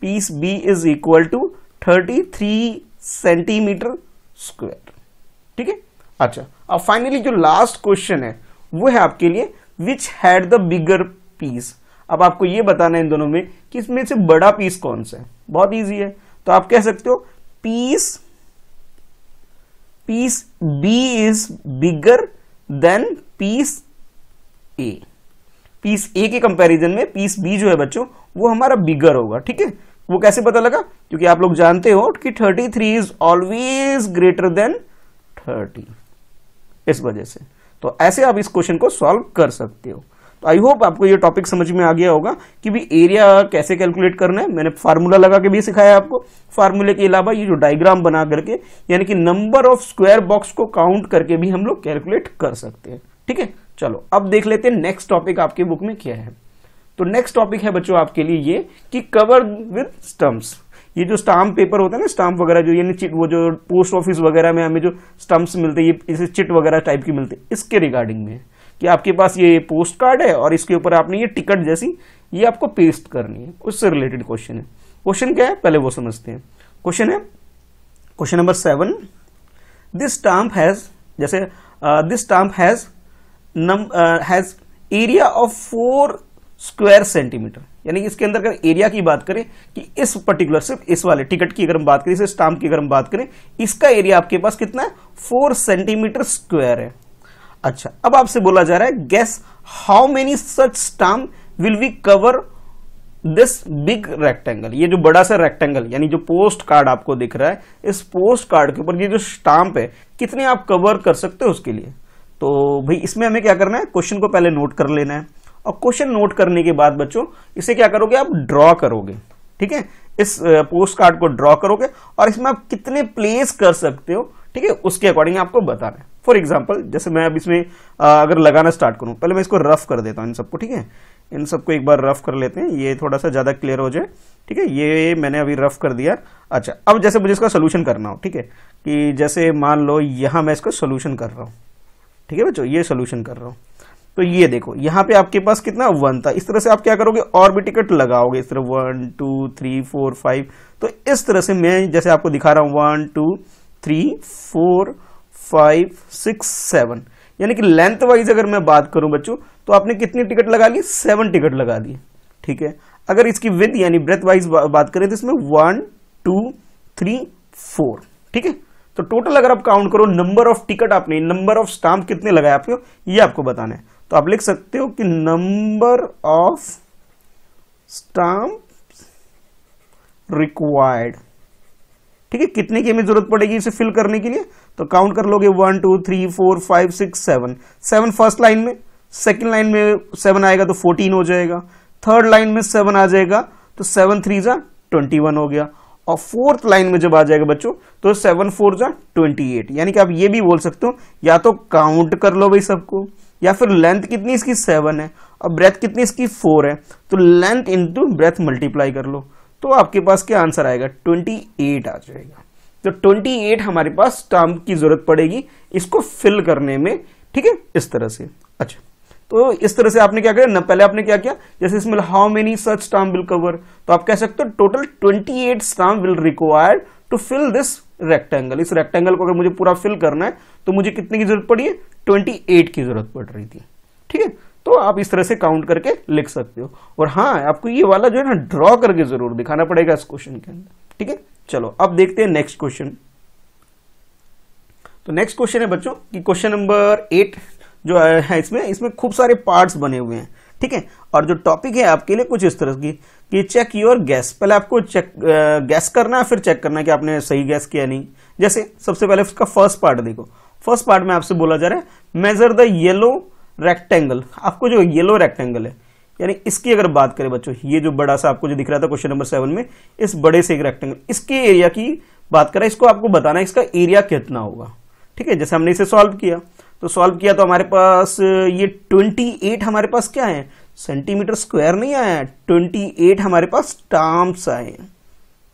piece B is equal to thirty three centimetre square ठीक है अच्छा अब फाइनली जो लास्ट क्वेश्चन है वो है आपके लिए which had the bigger piece अब आपको ये बताना है इन दोनों में कि इसमें से बड़ा पीस कौन सा है बहुत ईजी है तो आप कह सकते हो piece piece B is bigger than piece A. Piece A के comparison में पीस बी जो है बच्चों वो हमारा बिगर होगा ठीक है वो कैसे पता लगा क्योंकि आप लोग जानते हो कि 33 इज ऑलवेज ग्रेटर देन 30 इस वजह से तो ऐसे आप इस क्वेश्चन को सॉल्व कर सकते हो आई होप आपको ये टॉपिक समझ में आ गया होगा कि भी एरिया कैसे कैलकुलेट करना है मैंने फार्मूला लगा के भी सिखाया आपको फार्मूले के अलावा ये जो डायग्राम बना करके यानी कि नंबर ऑफ स्क्वायर बॉक्स को काउंट करके भी हम लोग कैलकुलेट कर सकते हैं ठीक है चलो अब देख लेते हैं नेक्स्ट टॉपिक आपके बुक में क्या है तो नेक्स्ट टॉपिक है बच्चों आपके लिए ये कि कवर विद स्टम्प्स ये जो स्टाम्प पेपर होता है ना स्टाम्प वगैरह जो यानी चिट वो जो पोस्ट ऑफिस वगैरह में हमें जो स्टम्प्स मिलते हैं ये इसे चिट वगैरह टाइप की मिलते हैं इसके रिगार्डिंग में कि आपके पास ये पोस्ट कार्ड है और इसके ऊपर आपने ये टिकट जैसी ये आपको पेस्ट करनी है उससे रिलेटेड क्वेश्चन है क्वेश्चन क्या है पहले वो समझते हैं क्वेश्चन है question number seven this stamp has जैसे this stamp has has area of four square centimetre यानी कि इसके अंदर अगर एरिया की बात करें कि इस पर्टिकुलर सिर्फ इस वाले टिकट की अगर हम बात करें इस स्टाम्प की अगर हम बात करें इसका एरिया आपके पास कितना है फोर सेंटीमीटर स्क्वायर है अच्छा अब आपसे बोला जा रहा है guess how many such stamp will we cover this big rectangle ये जो बड़ा सा रेक्टेंगल यानी जो पोस्ट कार्ड आपको दिख रहा है इस पोस्ट कार्ड के ऊपर ये जो स्टाम्प है कितने आप कवर कर सकते हो उसके लिए तो भाई इसमें हमें क्या करना है क्वेश्चन को पहले नोट कर लेना है और क्वेश्चन नोट करने के बाद बच्चों इसे क्या करोगे आप ड्रॉ करोगे ठीक है इस पोस्ट कार्ड को ड्रॉ करोगे और इसमें आप कितने प्लेस कर सकते हो ठीक है उसके अकॉर्डिंग आपको बता रहे हैं फॉर एग्जाम्पल जैसे मैं अब इसमें अगर लगाना स्टार्ट करूँ पहले मैं इसको रफ कर देता हूँ इन सबको ठीक है इन सबको एक बार रफ कर लेते हैं ये थोड़ा सा ज़्यादा क्लियर हो जाए ठीक है ये मैंने अभी रफ कर दिया अच्छा अब जैसे मुझे इसका सोल्यूशन करना हो ठीक है कि जैसे मान लो यहां मैं इसका सोल्यूशन कर रहा हूँ ठीक है बच्चों ये सोल्यूशन कर रहा हूँ तो ये देखो यहाँ पे आपके पास कितना वन था इस तरह से आप क्या करोगे और भी टिकट लगाओगे इस तरह one two three four five तो इस तरह से मैं जैसे आपको दिखा रहा हूँ one two three four five six seven यानी कि लेंथ वाइज अगर मैं बात करूं बच्चों तो आपने कितनी टिकट लगा ली सेवन टिकट लगा दी ठीक है अगर इसकी विथ यानी ब्रेथ वाइज बात करें तो इसमें वन टू थ्री फोर ठीक है तो टोटल अगर आप काउंट करो नंबर ऑफ टिकट आपने नंबर ऑफ स्टाम्प कितने लगाए आपको ये आपको बताना है तो आप लिख सकते हो कि नंबर ऑफ स्टाम्प रिक्वायर्ड ठीक है कितने की हमें जरूरत पड़ेगी इसे फिल करने के लिए तो काउंट कर लोगे one two three four five six seven seven first line में सेकेंड लाइन में सेवन आएगा तो फोर्टीन हो जाएगा थर्ड लाइन में सेवन आ जाएगा तो सेवन थ्री जा ट्वेंटी वन हो गया और फोर्थ लाइन में जब आ जाएगा बच्चों तो सेवन फोर जा ट्वेंटी एट यानी कि आप ये भी बोल सकते हो या तो काउंट कर लो भाई सबको या फिर लेंथ कितनी इसकी सेवन है और ब्रेथ कितनी इसकी फोर है तो लेंथ इंटू ब्रेथ मल्टीप्लाई कर लो तो आपके पास क्या आंसर आएगा 28 आ जाएगा तो 28 हमारे पास टर्म की जरूरत पड़ेगी इसको फिल करने में ठीक है इस तरह से अच्छा तो इस तरह से आपने क्या किया पहले आपने क्या किया जैसे इसमें how many such stamp will cover तो आप कह सकते हो total 28 term will required to fill this rectangle इस रेक्टेंगल को अगर मुझे पूरा फिल करना है तो मुझे कितने की जरूरत पड़ी है एट की जरूरत पड़ रही थी ठीक है तो आप इस तरह से काउंट करके लिख सकते हो और हाँ आपको ये वाला जो है ना ड्रॉ करके जरूर दिखाना पड़ेगा इस क्वेश्चन के अंदर ठीक है चलो अब देखते हैं नेक्स्ट क्वेश्चन तो नेक्स्ट क्वेश्चन है बच्चों कि क्वेश्चन नंबर एट जो है इसमें इसमें खूब सारे पार्ट्स बने हुए हैं ठीक है और जो टॉपिक है आपके लिए कुछ इस तरह की कि चेक योर गैस पहले आपको चेक गैस करना है फिर चेक करना है कि आपने सही गैस किया नहीं जैसे सबसे पहले उसका फर्स्ट पार्ट देखो फर्स्ट पार्ट में आपसे बोला जा रहा है मेजर द येलो रेक्टेंगल आपको जो येलो रेक्टेंगल है यानी इसकी अगर बात करें बच्चों ये जो बड़ा सा आपको जो दिख रहा था क्वेश्चन नंबर सेवन में इस बड़े से एक रेक्टेंगल इसके एरिया की बात करें इसको आपको बताना है इसका एरिया कितना होगा ठीक है जैसे हमने इसे सॉल्व किया तो सॉल्व किया तो हमारे पास ये ट्वेंटी एट हमारे पास क्या है सेंटीमीटर स्क्वायर नहीं आया ट्वेंटी एट हमारे पास स्टाम्प्स आए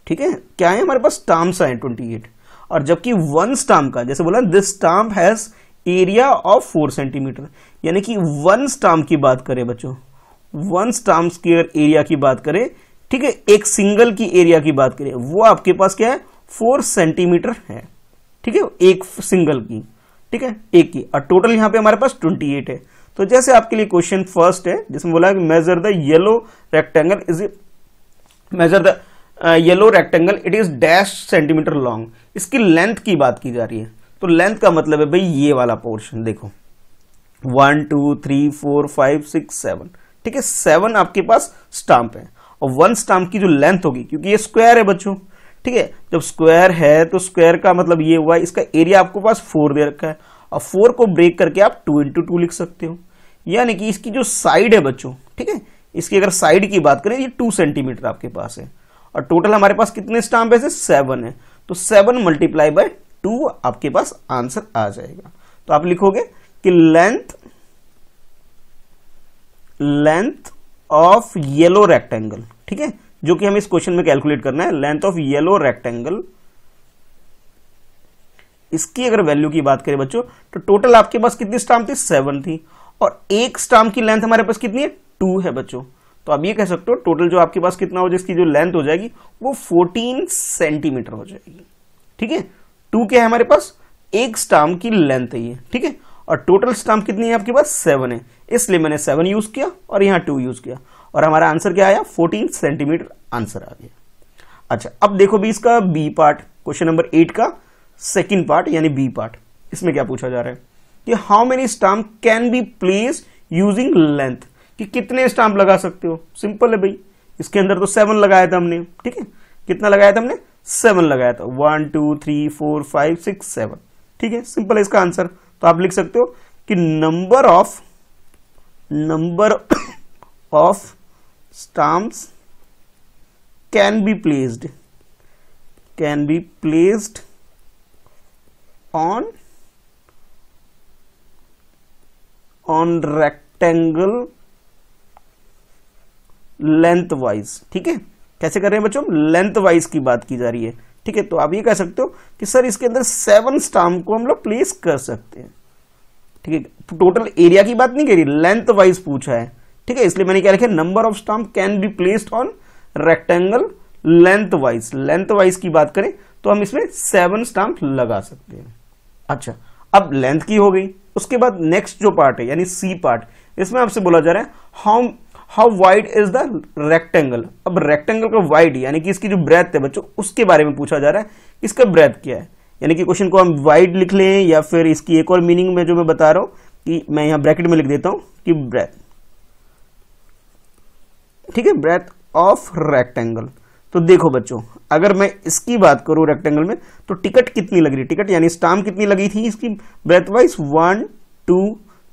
ठीक है क्या है हमारे पास स्टाम्प्स आए ट्वेंटी एट और जबकि वन स्टाम्प का जैसे बोला this stamp has area of four centimetre यानी कि वन स्टाम की बात करें बच्चों वन स्टाम स्केयर एरिया की बात करें ठीक है एक सिंगल की एरिया की बात करें वो आपके पास क्या है फोर सेंटीमीटर है ठीक है एक सिंगल की ठीक है एक की और टोटल यहां पे हमारे पास ट्वेंटी एट है तो जैसे आपके लिए क्वेश्चन फर्स्ट है जिसमें बोला है measure the yellow rectangle is measure the yellow rectangle it is dash centimetre long इसकी लेंथ की बात की जा रही है तो लेंथ का मतलब है भाई ये वाला पोर्शन देखो one two three four five six seven ठीक है सेवन आपके पास स्टाम्प है और वन स्टाम्प की जो लेंथ होगी क्योंकि ये स्क्वायर है बच्चों ठीक है जब स्क्वायर है तो स्क्वायर का मतलब ये हुआ इसका एरिया आपके पास फोर दे रखा है और फोर को ब्रेक करके आप टू इंटू टू लिख सकते हो यानी कि इसकी जो साइड है बच्चों ठीक है इसकी अगर साइड की बात करें ये टू सेंटीमीटर आपके पास है और टोटल हमारे पास कितने स्टाम्प है सेवन है तो सेवन मल्टीप्लाई बाय टू आपके पास आंसर आ जाएगा तो आप लिखोगे कि length length of yellow rectangle ठीक है जो कि हमें इस क्वेश्चन में कैलकुलेट करना है लेंथ ऑफ येलो रेक्टेंगल इसकी अगर वैल्यू की बात करें बच्चों तो टोटल आपके पास कितनी स्टाम्प थी सेवन थी और एक स्टाम की लेंथ हमारे पास कितनी है टू है बच्चों तो आप ये कह सकते हो टोटल जो आपके पास कितना हो जाए इसकी जो लेंथ हो जाएगी वो फोर्टीन सेंटीमीटर हो जाएगी ठीक है टू क्या है हमारे पास एक स्टाम की लेंथ है ये ठीक है और टोटल स्टाम कितनी है आपके पास सेवन है इसलिए मैंने सेवन यूज किया और यहां टू यूज किया और हमारा आंसर क्या आया फोर्टीन सेंटीमीटर आंसर आ गया अच्छा अब देखो भी इसका B part question number eight का सेकेंड पार्ट यानी बी पार्ट इसमें क्या पूछा जा रहा है कि how many stamp can be place using length कि कितने स्टाम्प लगा सकते हो सिंपल है भाई इसके अंदर तो सेवन लगाया था हमने ठीक है कितना लगाया था हमने सेवन लगाया था one two three four five six seven ठीक है सिंपल है इसका आंसर तो आप लिख सकते हो कि number of number of stamps can be placed can be placed on rectangle length wise ठीक है कैसे कर रहे हैं बच्चों लेंथ वाइज की बात की जा रही है ठीक है तो आप ये कह सकते हो कि सर इसके अंदर सेवन स्टाम्प को हम लोग प्लेस कर सकते हैं ठीक है टोटल एरिया की बात नहीं कह रही लेंथ वाइज पूछा है ठीक है इसलिए मैंने क्या रखा number of stamp can be placed on rectangle length wise length wise की बात करें तो हम इसमें सेवन स्टाम्प लगा सकते हैं अच्छा अब लेंथ की हो गई उसके बाद नेक्स्ट जो पार्ट है यानी सी पार्ट इसमें आपसे बोला जा रहा है how how wide is the rectangle अब रेक्टेंगल का वाइड यानी कि इसकी जो ब्रेथ है बच्चों उसके बारे में पूछा जा रहा है इसका ब्रेथ क्या है यानी कि क्वेश्चन को हम वाइड लिख लें या फिर इसकी एक और मीनिंग में जो मैं बता रहा हूं कि मैं यहां ब्रैकेट में लिख देता हूं कि ब्रेथ ठीक है ब्रेथ ऑफ रेक्टेंगल तो देखो बच्चों अगर मैं इसकी बात करूं रेक्टेंगल में तो टिकट कितनी लग रही टिकट यानी स्टाम्प कितनी लगी थी इसकी breadth wise one two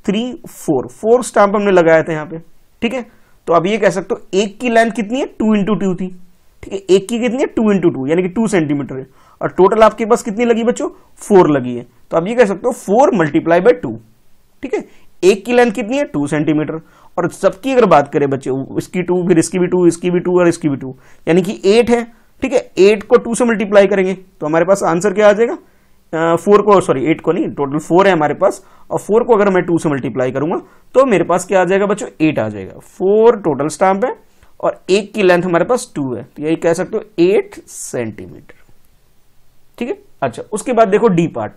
three four four stamp हमने लगाया था यहां पे ठीक है तो अब ये कह सकते हो एक की लेंथ कितनी है टू इंटू टू थी ठीक है एक की कितनी है टू इंटू टू यानी कि टू सेंटीमीटर है और टोटल आपके पास कितनी लगी बच्चों फोर लगी है तो अब ये कह सकते हो फोर मल्टीप्लाई बाय टू ठीक है एक की लेंथ कितनी है टू सेंटीमीटर और सबकी अगर बात करें बच्चे इसकी टू फिर इसकी भी टू इसकी भी टू और इसकी भी टू यानी कि एट है ठीक है एट को टू से मल्टीप्लाई करेंगे तो हमारे पास आंसर क्या आ जाएगा फोर को सॉरी एट को नहीं टोटल फोर है हमारे पास और फोर को अगर मैं टू से मल्टीप्लाई करूंगा तो मेरे पास क्या आ जाएगा बच्चों एट आ जाएगा फोर टोटल स्टाम्प है और एक की लेंथ हमारे पास टू है तो यही कह सकते हो एट सेंटीमीटर ठीक है अच्छा उसके बाद देखो डी पार्ट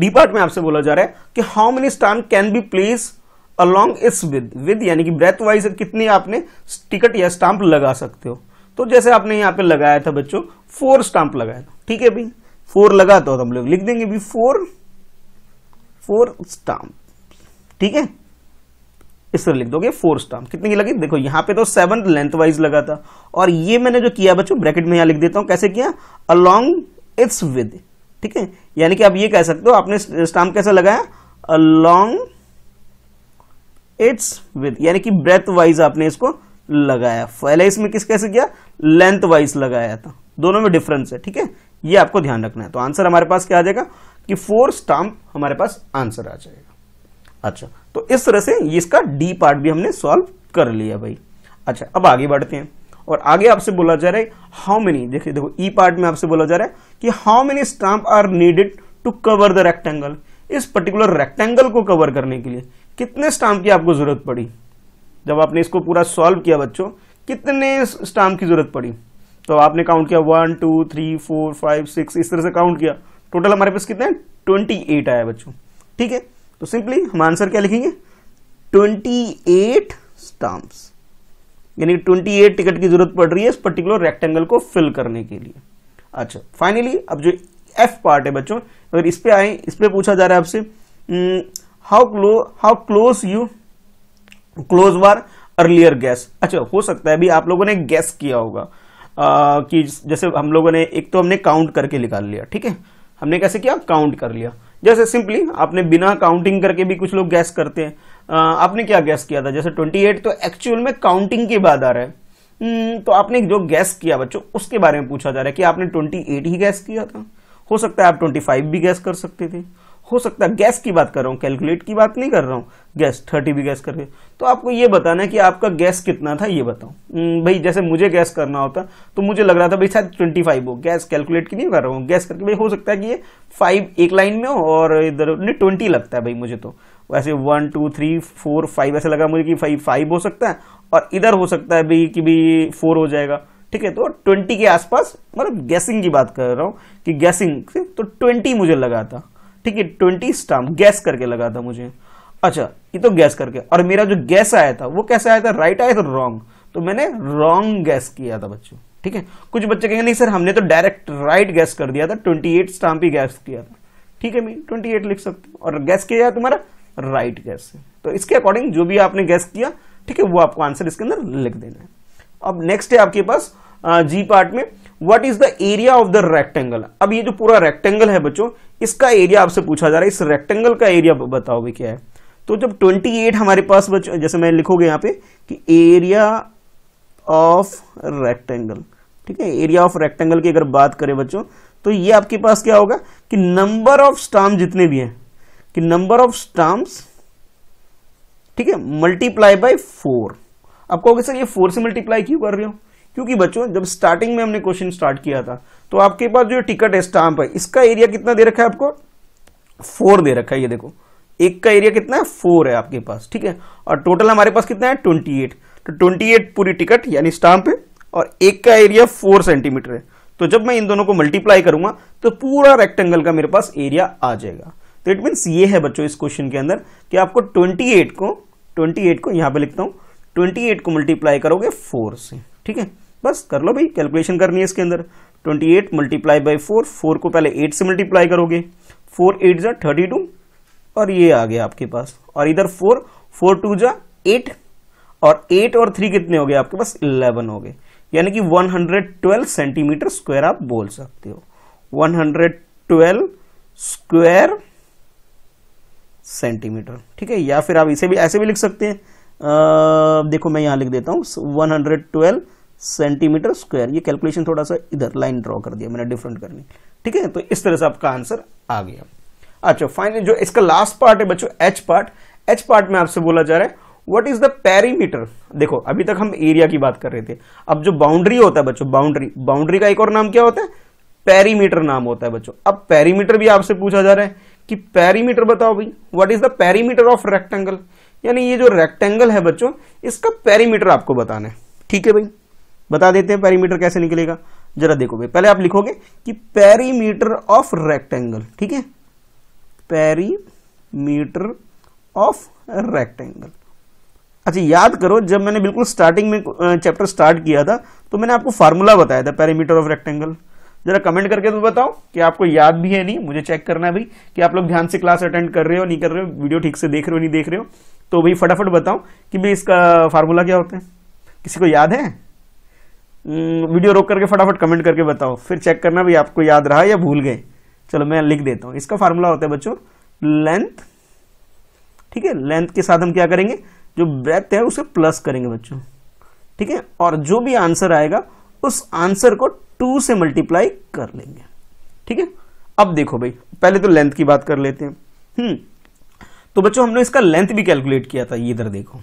डी पार्ट में आपसे बोला जा रहा है कि how many stamp can be place along इस विद विद यानी कि ब्रेथ वाइज कितनी आपने टिकट या स्टाम्प लगा सकते हो तो जैसे आपने यहां पे लगाया था बच्चों फोर स्टाम्प लगाया था ठीक है भाई फोर लगा तो हम लोग लिख देंगे बी फोर फोर स्टाम्प ठीक है इस तरह लिख दोगे फोर स्टाम्प कितने की लगी देखो यहां पे तो सेवन लेंथ वाइज लगा था और ये मैंने जो किया बच्चों ब्रैकेट में यहां लिख देता हूं कैसे किया अलोंग इट्स विद ठीक है यानी कि आप ये कह सकते हो आपने स्टाम्प कैसा लगाया अलोंग इट्स विद यानी कि ब्रेथ वाइज आपने इसको लगाया पहले इसमें किस कैसे किया लेंथ वाइज लगाया था दोनों में डिफरेंस है ठीक है ये आपको ध्यान रखना है तो आंसर हमारे पास क्या आ जाएगा कि फोर स्टाम्प हमारे पास आंसर आ जाएगा अच्छा तो इस तरह से इसका डी पार्ट भी हमने सॉल्व कर लिया भाई अच्छा अब आगे बढ़ते हैं और आगे आपसे बोला जा रहा है हाउ मेनी देखिए देखो ई e पार्ट में आपसे बोला जा रहा है कि how many stamp are needed to cover the rectangle इस पर्टिकुलर रेक्टेंगल को कवर करने के लिए कितने स्टाम्प की आपको जरूरत पड़ी जब आपने इसको पूरा सॉल्व किया बच्चों कितने स्टाम्प की जरूरत पड़ी तो आपने काउंट किया one two three four five six इस तरह से काउंट किया टोटल हमारे पास कितना है ट्वेंटी एट आया बच्चों ठीक है तो सिंपली हम आंसर क्या लिखेंगे ट्वेंटी एट स्टाम्प्स यानी ट्वेंटी एट टिकट की जरूरत पड़ रही है इस पर्टिकुलर रेक्टेंगल को फिल करने के लिए अच्छा फाइनली अब जो एफ पार्ट है बच्चों अगर इस पे आए इस पे पूछा जा रहा है आपसे how close how close you close were earlier guess अच्छा हो सकता है अभी आप लोगों ने गैस किया होगा कि जैसे हम लोगों ने एक तो हमने काउंट करके निकाल लिया ठीक है हमने कैसे किया काउंट कर लिया जैसे सिंपली आपने बिना काउंटिंग करके भी कुछ लोग गैस करते हैं आ, आपने क्या गैस किया था जैसे 28 तो एक्चुअल में काउंटिंग के बाद आ रहा है हम्म, तो आपने जो गैस किया बच्चों उसके बारे में पूछा जा रहा है कि आपने 28 ही गैस किया था हो सकता है आप 25 भी गैस कर सकते थे हो सकता है गैस की बात कर रहा हूँ कैलकुलेट की बात नहीं कर रहा हूँ गैस थर्टी भी गैस करके तो आपको ये बताना है कि आपका गैस कितना था ये बताओ हम्म, भाई जैसे मुझे गैस करना होता तो मुझे लग रहा था भाई शायद ट्वेंटी फाइव हो गैस कैलकुलेट की नहीं कर रहा हूँ गैस करके भाई हो सकता है कि ये फाइव एक लाइन में हो और इधर नहीं ट्वेंटी लगता है भाई मुझे तो वैसे one two three four five ऐसा लगा मुझे कि फाइव फाइव हो सकता है और इधर हो सकता है भाई कि भाई फोर हो जाएगा ठीक है तो ट्वेंटी के आसपास मतलब गैसिंग की बात कर रहा हूँ कि गैसिंग से तो ट्वेंटी मुझे लगा था ठीक है ट्वेंटी स्टाम गैस करके लगा था मुझे अच्छा ये तो गैस करके और मेरा जो गैस आया था वो कैसे आया था राइट आया था रॉन्ग तो मैंने रॉन्ग गैस किया था बच्चों ठीक है कुछ बच्चे कहेंगे नहीं सर हमने तो डायरेक्ट राइट गैस कर दिया था ट्वेंटी एट स्टाम्प ही गैस किया था ठीक है मैं ट्वेंटी एट लिख सकते और गैस किया जाए तुम्हारा राइट गैस है तो इसके अकॉर्डिंग जो भी आपने गैस किया ठीक है वो आपको आंसर इसके अंदर लिख देना है अब नेक्स्ट है आपके पास जी पार्ट में what is the area of the rectangle अब ये जो पूरा रेक्टेंगल है बच्चों इसका एरिया आपसे पूछा जा रहा है इस रेक्टेंगल का एरिया बताओगे क्या है तो जब 28 हमारे पास बच्चों जैसे मैं लिखोगे यहां पे कि एरिया ऑफ रेक्टेंगल ठीक है एरिया ऑफ रेक्टेंगल की अगर बात करें बच्चों तो ये आपके पास क्या होगा कि नंबर ऑफ स्टाम्प जितने भी हैं कि नंबर ऑफ स्टाम्प्स ठीक है मल्टीप्लाई बाय फोर आप कहोगे सर ये फोर से मल्टीप्लाई क्यों कर रहे हो क्योंकि बच्चों जब स्टार्टिंग में हमने क्वेश्चन स्टार्ट किया था तो आपके पास जो टिकट है स्टाम्प है इसका एरिया कितना दे रखा है आपको फोर दे रखा है ये देखो एक का एरिया कितना है फोर है आपके पास ठीक है और टोटल हमारे पास कितना है ट्वेंटी एट तो ट्वेंटी एट पूरी टिकट यानी स्टाम्प है और एक का एरिया फोर सेंटीमीटर है तो जब मैं इन दोनों को मल्टीप्लाई करूंगा तो पूरा रेक्टेंगल का मेरे पास एरिया आ जाएगा तो इट मीन्स ये है बच्चों इस क्वेश्चन के अंदर कि आपको ट्वेंटी को ट्वेंटी को यहां पर लिखता हूं ट्वेंटी को मल्टीप्लाई करोगे फोर से ठीक है बस कर लो भाई कैलकुलेशन करनी है इसके अंदर twenty eight multiply by four four को पहले एट से मल्टीप्लाई करोगे फोर एट जा थर्टी टू और ये आ गया आपके पास और इधर फोर फोर टू जा एट और एट और थ्री कितने हो गए आपके पास इलेवन हो गए यानी कि 112 सेंटीमीटर स्क्वायर आप बोल सकते हो 112 स्क्वायर सेंटीमीटर ठीक है या फिर आप इसे भी ऐसे भी लिख सकते हैं आ, देखो मैं यहां लिख देता हूं 112 सेंटीमीटर स्क्वायर ये कैलकुलेशन थोड़ा सा इधर लाइन ड्रॉ कर दिया मैंने डिफरेंट करनी ठीक है तो इस तरह से आपका आंसर आ गया अच्छा फाइनली जो इसका लास्ट पार्ट है बच्चों एच पार्ट एच पार्ट में आपसे बोला जा रहा है वट इज द पेरीमीटर देखो अभी तक हम एरिया की बात कर रहे थे अब जो बाउंड्री होता है बच्चों बाउंड्री बाउंड्री का एक और नाम क्या होता है पेरीमीटर नाम होता है बच्चों अब पेरीमीटर भी आपसे पूछा जा रहा है कि पेरीमीटर बताओ भाई what is the perimeter of rectangle यानी ये जो रेक्टेंगल है बच्चों इसका पेरीमीटर आपको बताना है ठीक है भाई बता देते हैं पेरीमीटर कैसे निकलेगा जरा देखो भाई पहले आप लिखोगे कि पेरीमीटर ऑफ रेक्टेंगल ठीक है पेरीमीटर ऑफ रेक्टेंगल अच्छा याद करो जब मैंने बिल्कुल स्टार्टिंग में चैप्टर स्टार्ट किया था तो मैंने आपको फार्मूला बताया था पेरीमीटर ऑफ रेक्टेंगल जरा कमेंट करके तो बताओ कि आपको याद भी है नहीं मुझे चेक करना है भाई कि आप लोग ध्यान से क्लास अटेंड कर रहे हो नहीं कर रहे हो वीडियो ठीक से देख रहे हो नहीं देख रहे हो तो भाई फटाफट बताओ कि भाई इसका फार्मूला क्या होता है किसी को याद है हम्म, वीडियो रोक करके फटाफट कमेंट करके बताओ फिर चेक करना भी आपको याद रहा या भूल गए चलो मैं लिख देता हूँ इसका फार्मूला होता है बच्चों लेंथ ठीक है लेंथ के साथ हम क्या करेंगे जो ब्रेथ है उसे प्लस करेंगे बच्चों ठीक है और जो भी आंसर आएगा उस आंसर को टू से मल्टीप्लाई कर लेंगे ठीक है अब देखो भाई पहले तो लेंथ की बात कर लेते हैं हम्म तो बच्चों हमने इसका लेंथ भी कैलकुलेट किया था इधर देखो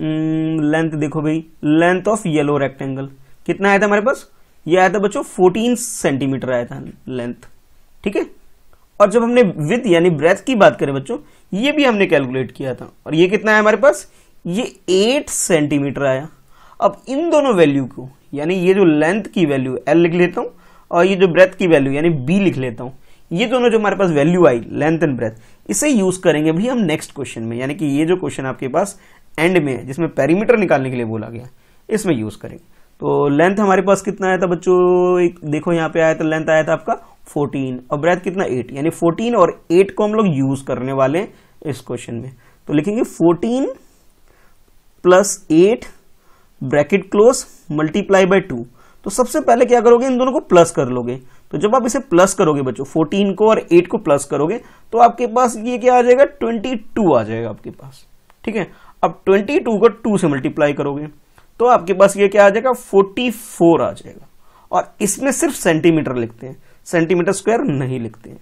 लेंथ हम्म, देखो भाई लेंथ ऑफ येलो रेक्टेंगल कितना आया था हमारे पास ये आया था बच्चों 14 सेंटीमीटर आया था लेंथ ठीक है और जब हमने विथ यानी ब्रेथ की बात करें बच्चों ये भी हमने कैलकुलेट किया था और ये कितना आया हमारे पास ये एट सेंटीमीटर आया अब इन दोनों वैल्यू को यानी ये जो लेंथ की वैल्यू एल लिख लेता हूँ और ये जो ब्रेथ की वैल्यू यानी बी लिख लेता हूँ ये दोनों जो हमारे पास वैल्यू आई लेंथ एंड ब्रेथ इसे यूज करेंगे भी हम नेक्स्ट क्वेश्चन में यानी कि ये जो क्वेश्चन आपके पास एंड में है जिसमें पैरीमीटर निकालने के लिए बोला गया इसमें यूज करेंगे तो लेंथ हमारे पास कितना आया था बच्चों एक देखो यहाँ पे आया था लेंथ आया था आपका 14 और ब्रेथ कितना 8 यानी 14 और 8 को हम लोग यूज करने वाले हैं इस क्वेश्चन में तो लिखेंगे 14 plus eight bracket close multiply by two तो सबसे पहले क्या करोगे इन दोनों को प्लस कर लोगे तो जब आप इसे प्लस करोगे बच्चों 14 को और 8 को प्लस करोगे तो आपके पास ये क्या आ जाएगा 22 आ जाएगा आपके पास ठीक है अब 22 को 2 से मल्टीप्लाई करोगे तो आपके पास ये क्या आ जाएगा 44 आ जाएगा और इसमें सिर्फ सेंटीमीटर लिखते हैं सेंटीमीटर स्क्वायर नहीं लिखते हैं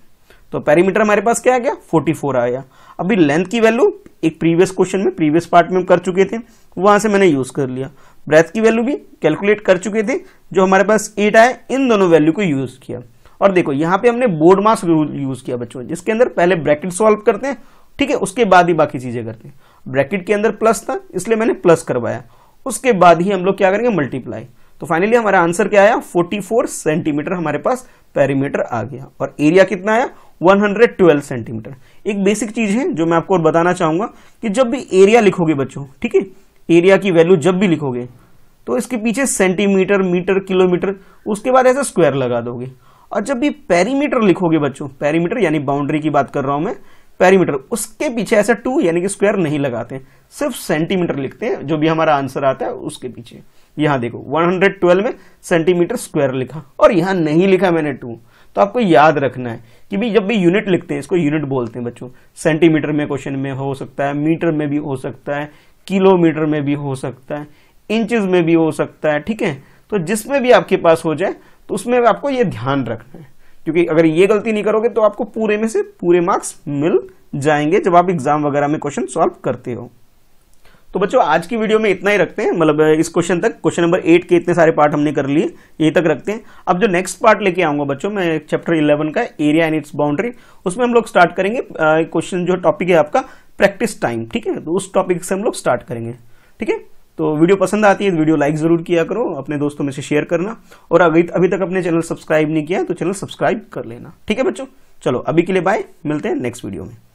तो पेरीमीटर हमारे पास क्या आ गया 44 आया अभी लेंथ की वैल्यू एक प्रीवियस क्वेश्चन में प्रीवियस पार्ट में कर चुके थे वहां से मैंने यूज कर लिया ब्रेथ की वैल्यू भी कैलकुलेट कर चुके थे जो हमारे पास एट आए इन दोनों वैल्यू को यूज किया और देखो यहाँ पे हमने बोर्ड मास रूल यूज किया बच्चों जिसके अंदर पहले ब्रैकेट सॉल्व करते हैं ठीक है उसके बाद ही बाकी चीजें करते हैं ब्रैकेट के अंदर प्लस था इसलिए मैंने प्लस करवाया उसके बाद ही हम लोग क्या करेंगे मल्टीप्लाई तो फाइनली हमारा आंसर क्या आया 44 सेंटीमीटर हमारे पास पेरीमीटर आ गया और एरिया कितना आया 112 सेंटीमीटर एक बेसिक चीज है जो मैं आपको और बताना चाहूंगा कि जब भी एरिया लिखोगे बच्चों ठीक है एरिया की वैल्यू जब भी लिखोगे तो इसके पीछे सेंटीमीटर मीटर किलोमीटर उसके बाद ऐसा स्क्वायर लगा दोगे और जब भी पेरीमीटर लिखोगे बच्चों पेरीमीटर यानी बाउंड्री की बात कर रहा हूं मैं पैरीमीटर उसके पीछे ऐसा टू यानी कि स्क्वायर नहीं लगाते सिर्फ सेंटीमीटर लिखते हैं जो भी हमारा आंसर आता है उसके पीछे यहाँ देखो 112 में सेंटीमीटर स्क्वायर लिखा और यहाँ नहीं लिखा मैंने टू तो आपको याद रखना है कि भी जब भी यूनिट लिखते हैं इसको यूनिट बोलते हैं बच्चों सेंटीमीटर में क्वेश्चन में हो सकता है मीटर में भी हो सकता है किलोमीटर में भी हो सकता है इंचज में भी हो सकता है ठीक है तो जिसमें भी आपके पास हो जाए तो उसमें आपको ये ध्यान रखना है क्योंकि अगर ये गलती नहीं करोगे तो आपको पूरे में से पूरे मार्क्स मिल जाएंगे जब आप एग्जाम वगैरह में क्वेश्चन सॉल्व करते हो तो बच्चों आज की वीडियो में इतना ही रखते हैं मतलब इस क्वेश्चन तक क्वेश्चन नंबर एट के इतने सारे पार्ट हमने कर लिए ये तक रखते हैं अब जो नेक्स्ट पार्ट लेके आऊंगा बच्चों मैं चैप्टर इलेवन का एरिया एंड इट्स बाउंड्री उसमें हम लोग स्टार्ट करेंगे क्वेश्चन जो टॉपिक है आपका प्रैक्टिस टाइम ठीक है तो उस टॉपिक से हम लोग स्टार्ट करेंगे ठीक है तो वीडियो पसंद आती है तो वीडियो लाइक ज़रूर किया करो अपने दोस्तों में से शेयर करना और अभी तक अपने चैनल सब्सक्राइब नहीं किया है तो चैनल सब्सक्राइब कर लेना ठीक है बच्चों चलो अभी के लिए बाय मिलते हैं नेक्स्ट वीडियो में